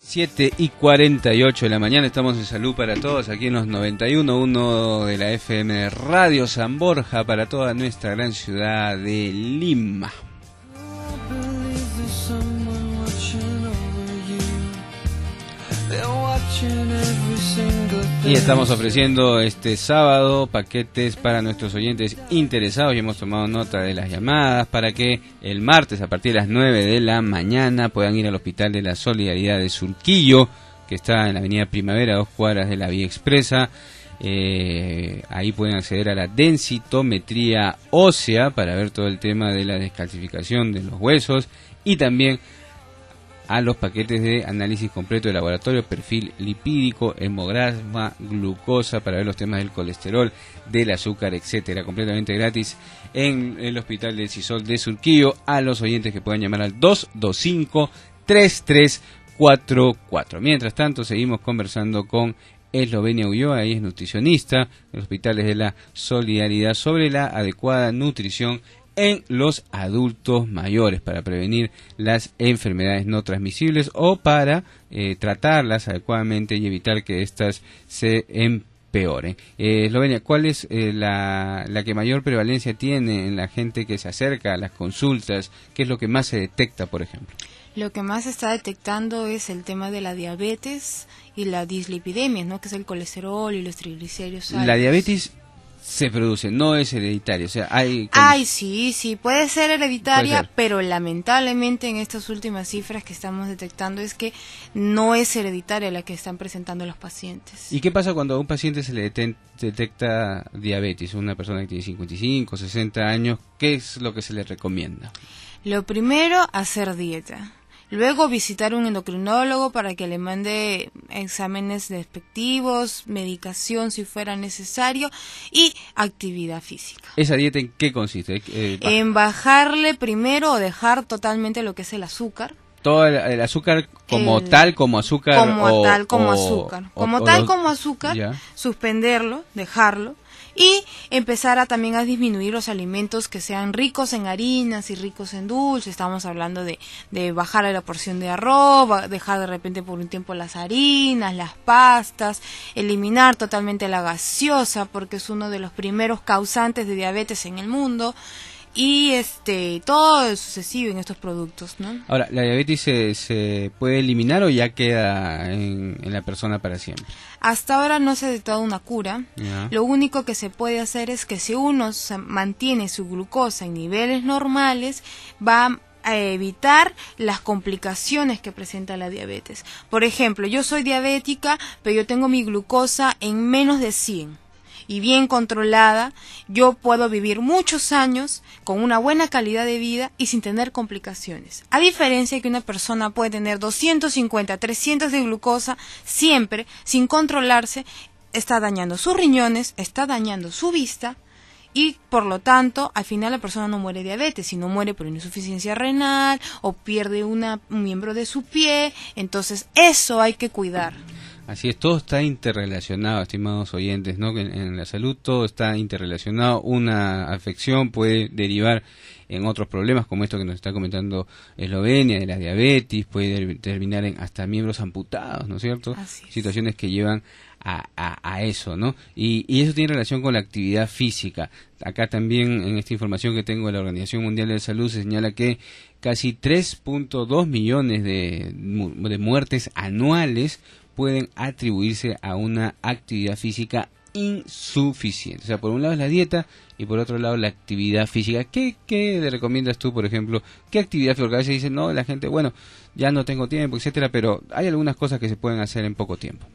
Siete y cuarenta y ocho de la mañana, estamos en salud para todos aquí en los noventa y uno de la FM Radio San Borja para toda nuestra gran ciudad de Lima. Y estamos ofreciendo este sábado paquetes para nuestros oyentes interesados y hemos tomado nota de las llamadas para que el martes a partir de las 9 de la mañana puedan ir al Hospital de la Solidaridad de Surquillo, que está en la Avenida Primavera, dos cuadras de la Vía Expresa. Eh, ahí pueden acceder a la densitometría ósea para ver todo el tema de la descalcificación de los huesos y también a los paquetes de análisis completo de laboratorio, perfil lipídico, hemograma, glucosa para ver los temas del colesterol, del azúcar, etcétera, completamente gratis en el Hospital del Cisol de Surquillo a los oyentes que puedan llamar al 225 3344. Mientras tanto, seguimos conversando con Eslovenia Ulloa, ahí es nutricionista de los hospitales de la solidaridad sobre la adecuada nutrición en los adultos mayores para prevenir las enfermedades no transmisibles o para eh, tratarlas adecuadamente y evitar que éstas se empeoren. Eh, Eslovenia, ¿cuál es eh, la, que mayor prevalencia tiene en la gente que se acerca a las consultas? ¿Qué es lo que más se detecta, por ejemplo? Lo que más se está detectando es el tema de la diabetes y la dislipidemia, ¿no? que es el colesterol y los triglicéridos. La diabetes se produce, no es hereditaria. O sea, hay. Ay, sí, sí, puede ser hereditaria, pero lamentablemente en estas últimas cifras que estamos detectando es que no es hereditaria la que están presentando los pacientes. ¿Y qué pasa cuando a un paciente se le detecta diabetes? Una persona que tiene 55, 60 años, ¿qué es lo que se le recomienda? Lo primero, hacer dieta Luego visitar un endocrinólogo para que le mande exámenes despectivos, medicación si fuera necesario y actividad física. ¿Esa dieta en qué consiste? Eh, eh, en bajarle primero o dejar totalmente lo que es el azúcar todo el, azúcar como tal como azúcar como tal como azúcar como tal como azúcar suspenderlo dejarlo y empezar a también a disminuir los alimentos que sean ricos en harinas y ricos en dulce. Estamos hablando de, de bajar la porción de arroz, dejar de repente por un tiempo las harinas, las pastas, eliminar totalmente la gaseosa porque es uno de los primeros causantes de diabetes en el mundo y este todo es sucesivo en estos productos, ¿no? Ahora, ¿la diabetes se, puede eliminar o ya queda en, la persona para siempre? Hasta ahora no se ha detectado una cura. Lo único que se puede hacer es que si uno mantiene su glucosa en niveles normales, va a evitar las complicaciones que presenta la diabetes. Por ejemplo, yo soy diabética, pero yo tengo mi glucosa en menos de 100 y bien controlada, yo puedo vivir muchos años con una buena calidad de vida y sin tener complicaciones. A diferencia de que una persona puede tener 250, 300 de glucosa siempre sin controlarse, está dañando sus riñones, está dañando su vista, y por lo tanto al final la persona no muere de diabetes, sino muere por insuficiencia renal o pierde un miembro de su pie, entonces eso hay que cuidar. Así es, todo está interrelacionado, estimados oyentes, ¿no? en la salud todo está interrelacionado. Una afección puede derivar en otros problemas como esto que nos está comentando Eslovenia, de la diabetes, puede terminar en hasta miembros amputados, ¿no es cierto? Situaciones que llevan a, eso, ¿no? Y, eso tiene relación con la actividad física. Acá también en esta información que tengo de la Organización Mundial de la Salud se señala que casi 3.2 millones de, de muertes anuales pueden atribuirse a una actividad física insuficiente. O sea, por un lado es la dieta y por otro lado la actividad física. ¿Qué, qué recomiendas tú, por ejemplo? ¿Qué actividad física? Porque a veces dicen, no, la gente, bueno, ya no tengo tiempo, etcétera, pero hay algunas cosas que se pueden hacer en poco tiempo.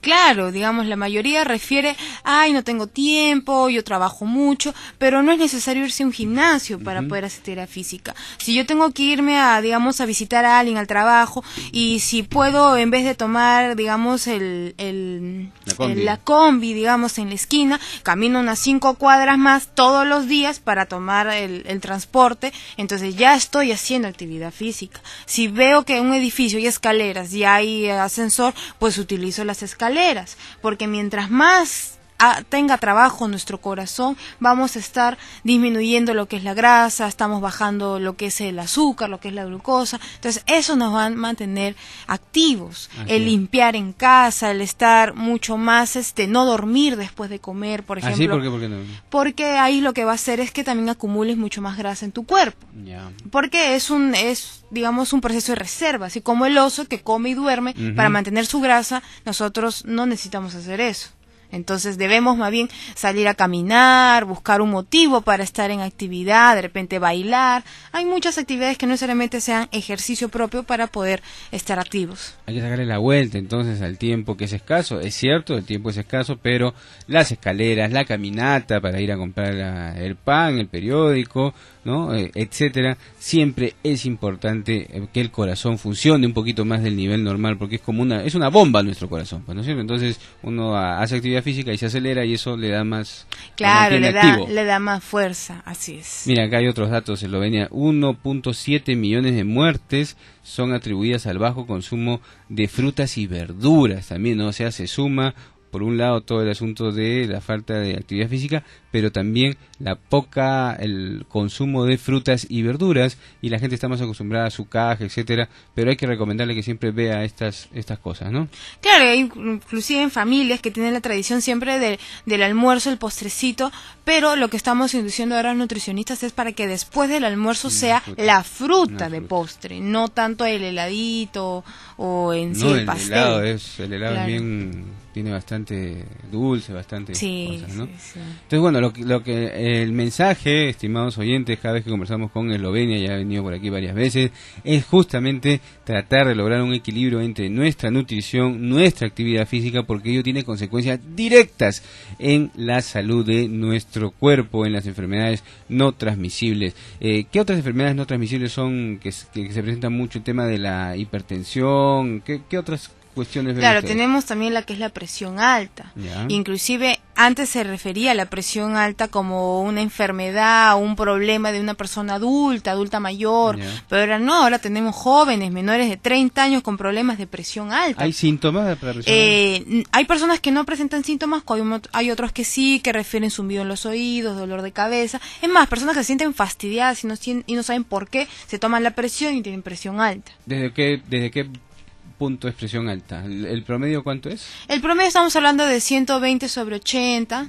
Claro, digamos, la mayoría refiere, ay, no tengo tiempo, yo trabajo mucho, pero no es necesario irse a un gimnasio para poder asistir a física. Si yo tengo que irme a, digamos, a visitar a alguien al trabajo y si puedo, en vez de tomar, digamos, el, la combi, la combi digamos, en la esquina, camino unas cinco cuadras más, todos los días para tomar el, transporte, entonces ya estoy haciendo actividad física. Si veo que en un edificio hay escaleras y hay ascensor, pues utilizo las escaleras, porque mientras más tenga trabajo nuestro corazón, vamos a estar disminuyendo lo que es la grasa, estamos bajando lo que es el azúcar, lo que es la glucosa. Entonces, eso nos va a mantener activos. el limpiar en casa, el estar mucho más, este, no dormir después de comer, por ah, ejemplo. ¿por qué, Porque ahí lo que va a hacer es que también acumules mucho más grasa en tu cuerpo. Porque es un, es, digamos, un proceso de reserva. Así como el oso que come y duerme para mantener su grasa, nosotros no necesitamos hacer eso. Entonces debemos más bien salir a caminar, buscar un motivo para estar en actividad, de repente bailar. Hay muchas actividades que no necesariamente sean ejercicio propio para poder estar activos. Hay que sacarle la vuelta entonces al tiempo que es escaso. Es cierto, el tiempo es escaso, pero las escaleras, la caminata para ir a comprar el pan, el periódico, ¿no? Eh, etcétera, siempre es importante eh, que el corazón funcione un poquito más del nivel normal porque es como una es una bomba nuestro corazón, pues, ¿no Entonces uno hace actividades física y se acelera y eso le da más... Claro, le da, le da más fuerza, así es. Mira, acá hay otros datos, Eslovenia, 1.7 millones de muertes son atribuidas al bajo consumo de frutas y verduras también, ¿no? o sea, se suma por un lado todo el asunto de la falta de actividad física, pero también la poca, el consumo de frutas y verduras, y la gente está más acostumbrada a su caja, etcétera, pero hay que recomendarle que siempre vea estas, estas cosas, ¿no? Claro, inclusive en familias que tienen la tradición siempre del almuerzo, el postrecito, pero lo que estamos induciendo ahora los nutricionistas es para que después del almuerzo sea la fruta de postre, no tanto el heladito o en sí el, el pastel. es, el helado tiene bastante dulce, bastante cosas, ¿no? Sí, sí. Entonces, bueno, lo, que el mensaje, estimados oyentes, cada vez que conversamos con Eslovenia, ya ha venido por aquí varias veces, es justamente tratar de lograr un equilibrio entre nuestra nutrición, nuestra actividad física, porque ello tiene consecuencias directas en la salud de nuestro cuerpo, en las enfermedades no transmisibles. Eh, ¿Qué otras enfermedades no transmisibles son que, se presentan mucho? El tema de la hipertensión, ¿qué, qué otras cuestiones Claro, tenemos también la que es la presión alta. Inclusive antes se refería a la presión alta como una enfermedad un problema de una persona adulta, adulta mayor, pero ahora no, ahora tenemos jóvenes menores de 30 años con problemas de presión alta. ¿Hay síntomas de presión eh, alta? Hay personas que no presentan síntomas, hay otros que sí, que refieren zumbido en los oídos, dolor de cabeza. Es más, personas que se sienten fastidiadas y no, saben por qué se toman la presión y tienen presión alta. ¿Desde que desde qué punto de presión alta. ¿El, promedio cuánto es? El promedio estamos hablando de 120 sobre 80,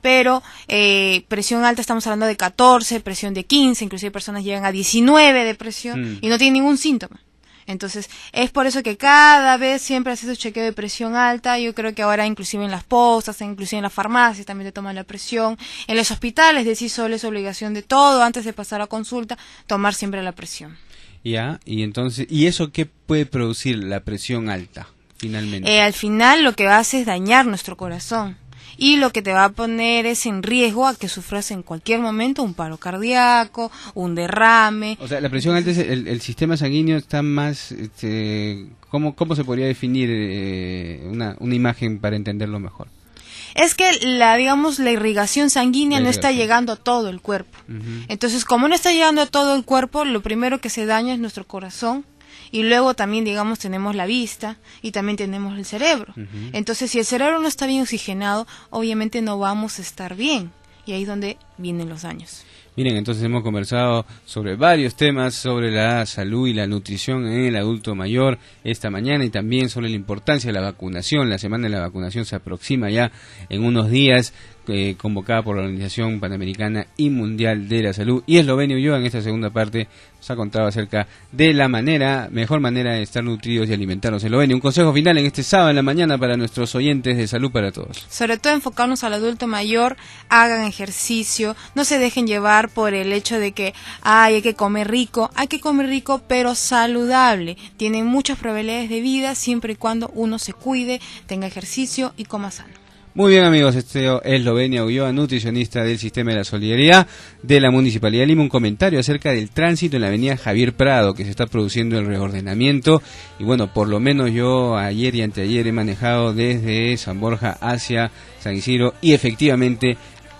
pero eh, presión alta estamos hablando de 14, presión de 15, inclusive personas llegan a 19 de presión mm. y no tienen ningún síntoma. Entonces, es por eso que cada vez siempre haces un chequeo de presión alta. Yo creo que ahora inclusive en las postas, inclusive en las farmacias también te toman la presión. En los hospitales de sí solo es obligación de todo, antes de pasar a consulta, tomar siempre la presión. Ya, y entonces, ¿y eso qué puede producir la presión alta finalmente? Eh, al final lo que hace es dañar nuestro corazón y lo que te va a poner es en riesgo a que sufras en cualquier momento un paro cardíaco, un derrame. O sea, la presión alta, es el, sistema sanguíneo está más... Este, ¿cómo, ¿Cómo se podría definir eh, una, una imagen para entenderlo mejor? es que la, digamos, la irrigación sanguínea no está llegando a todo el cuerpo. Entonces, como no está llegando a todo el cuerpo, lo primero que se daña es nuestro corazón, y luego también digamos tenemos la vista y también tenemos el cerebro. Entonces si el cerebro no está bien oxigenado, obviamente no vamos a estar bien y ahí es donde vienen los daños. Miren, entonces hemos conversado sobre varios temas, sobre la salud y la nutrición en el adulto mayor esta mañana y también sobre la importancia de la vacunación. La semana de la vacunación se aproxima ya en unos días. Eh, convocada por la Organización Panamericana y Mundial de la Salud. Y y yo en esta segunda parte nos ha contado acerca de la manera, mejor manera de estar nutridos y alimentarnos. Eslovenia, un consejo final en este sábado en la mañana para nuestros oyentes de Salud para Todos. Sobre todo enfocarnos al adulto mayor, hagan ejercicio, no se dejen llevar por el hecho de que hay que comer rico, hay que comer rico pero saludable. Tienen muchas probabilidades de vida siempre y cuando uno se cuide, tenga ejercicio y coma sano. Muy bien amigos, este es Lovenia Ulloa, nutricionista del Sistema de la Solidaridad de la Municipalidad de Lima, un comentario acerca del tránsito en la avenida Javier Prado, que se está produciendo el reordenamiento. Y bueno, por lo menos yo ayer y anteayer he manejado desde San Borja hacia San Isidro y efectivamente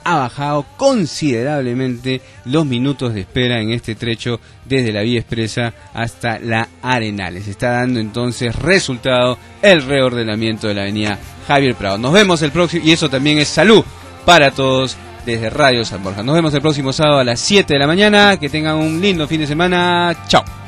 ha bajado considerablemente los minutos de espera en este trecho desde la vía expresa hasta la Arenales. Está dando entonces resultado el reordenamiento de la avenida Javier Prado. Nos vemos el próximo, y eso también es salud para todos desde Radio San Borja. Nos vemos el próximo sábado a las 7 de la mañana. Que tengan un lindo fin de semana. Chao.